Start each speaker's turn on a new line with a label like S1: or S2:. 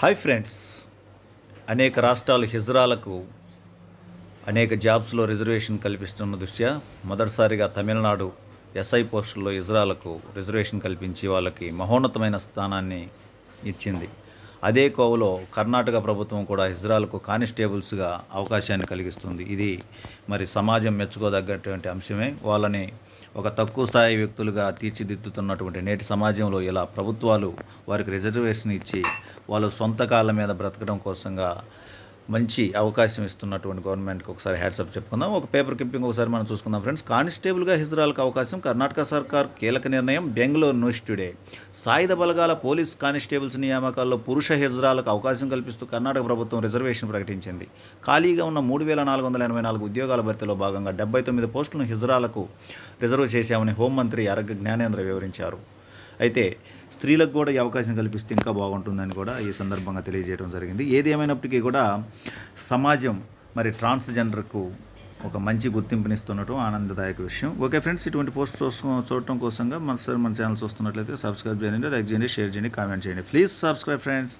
S1: hi friends అనేక రాష్ట్రాలు హిజ్రాలకు అనేక జాబ్స్లో రిజర్వేషన్ కల్పిస్తున్న దృష్ట్యా మొదటిసారిగా తమిళనాడు ఎస్ఐ పోస్టుల్లో ఇజ్రాలకు రిజర్వేషన్ కల్పించి వాళ్ళకి మహోన్నతమైన స్థానాన్ని ఇచ్చింది అదే కోవలో కర్ణాటక ప్రభుత్వం కూడా ఇజ్రాలకు కానిస్టేబుల్స్గా అవకాశాన్ని కలిగిస్తుంది ఇది మరి సమాజం మెచ్చుకోదగ్గటువంటి అంశమే వాళ్ళని ఒక తక్కువ స్థాయి వ్యక్తులుగా తీర్చిదిద్దుతున్నటువంటి నేటి సమాజంలో ఇలా ప్రభుత్వాలు వారికి రిజర్వేషన్ ఇచ్చి వాళ్ళ సొంత కాళ్ళ మీద బ్రతకడం కోసంగా మంచి అవకాశం ఇస్తున్నటువంటి గవర్నమెంట్కి ఒకసారి హ్యాడ్సప్ చెప్పుకుందాం ఒక పేపర్ కింపింగ్ ఒకసారి మనం చూసుకుందాం ఫ్రెండ్స్ కానిస్టేబుల్గా హిజ్రాలకు అవకాశం కర్ణాటక సర్కార్ కీలక నిర్ణయం బెంగళూరు న్యూస్ టుడే సాయుధ బలగాల పోలీస్ కానిస్టేబుల్స్ నియామకాల్లో పురుష హిజరాలకు అవకాశం కల్పిస్తూ కర్ణాటక ప్రభుత్వం రిజర్వేషన్ ప్రకటించింది ఖాళీగా ఉన్న మూడు వేల నాలుగు వందల ఎనభై నాలుగు ఉద్యోగాల భర్తీలో భాగంగా డెబ్బై తొమ్మిది పోస్టులను హిజ్రాలకు రిజర్వ్ చేశామని హోంమంత్రి అరగ జ్ఞానేంద్ర వివరించారు అయితే స్త్రీలకు కూడా ఈ అవకాశం కల్పిస్తే ఇంకా బాగుంటుందని కూడా ఈ సందర్భంగా తెలియజేయడం జరిగింది ఏది ఏమైనప్పటికీ కూడా సమాజం మరి ట్రాన్స్జెండర్కు ఒక మంచి గుర్తింపునిస్తుండటం ఆనందదాయక విషయం ఓకే ఫ్రెండ్స్ ఇటువంటి పోస్ట్ చూడటం కోసంగా మన సార్ మన ఛానల్ చూస్తున్నట్లయితే సబ్స్క్రైబ్ చేయండి లైక్ చేయండి షేర్ చేయండి కామెంట్ చేయండి ప్లీజ్ సబ్స్క్రైబ్ ఫ్రెండ్స్